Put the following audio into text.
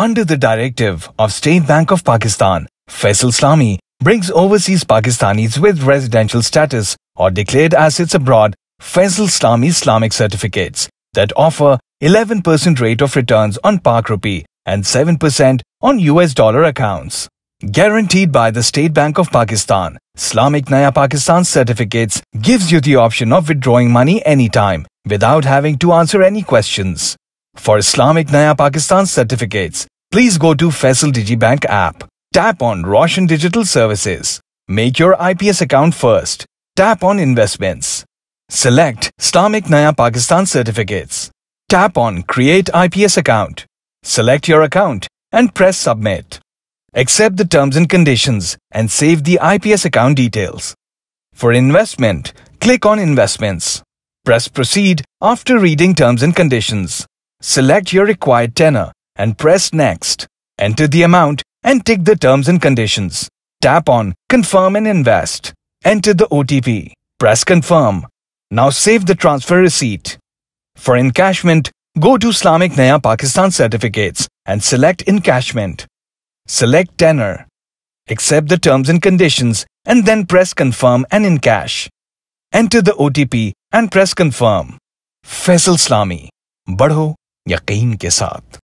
under the directive of State Bank of Pakistan, Faisal Slami brings overseas Pakistanis with residential status or declared assets abroad Faisal Slami Islamic certificates that offer 11% rate of returns on Pak rupee and 7% on US dollar accounts. Guaranteed by the State Bank of Pakistan, Islamic Naya Pakistan certificates gives you the option of withdrawing money anytime without having to answer any questions. For Islamic Naya Pakistan certificates, please go to Faisal Digibank app. Tap on Roshan Digital Services. Make your IPS account first. Tap on Investments. Select Islamic Naya Pakistan certificates. Tap on Create IPS account. Select your account and press Submit. Accept the terms and conditions and save the IPS account details. For investment, click on Investments. Press Proceed after reading terms and conditions. Select your required tenor and press Next. Enter the amount and tick the terms and conditions. Tap on Confirm and Invest. Enter the OTP. Press Confirm. Now save the transfer receipt. For encashment, go to Islamic Naya Pakistan Certificates and select Encashment. Select Tenor. Accept the terms and conditions and then press Confirm and Encash. Enter the OTP and press Confirm. Faisal Slami. Badho यकीन के साथ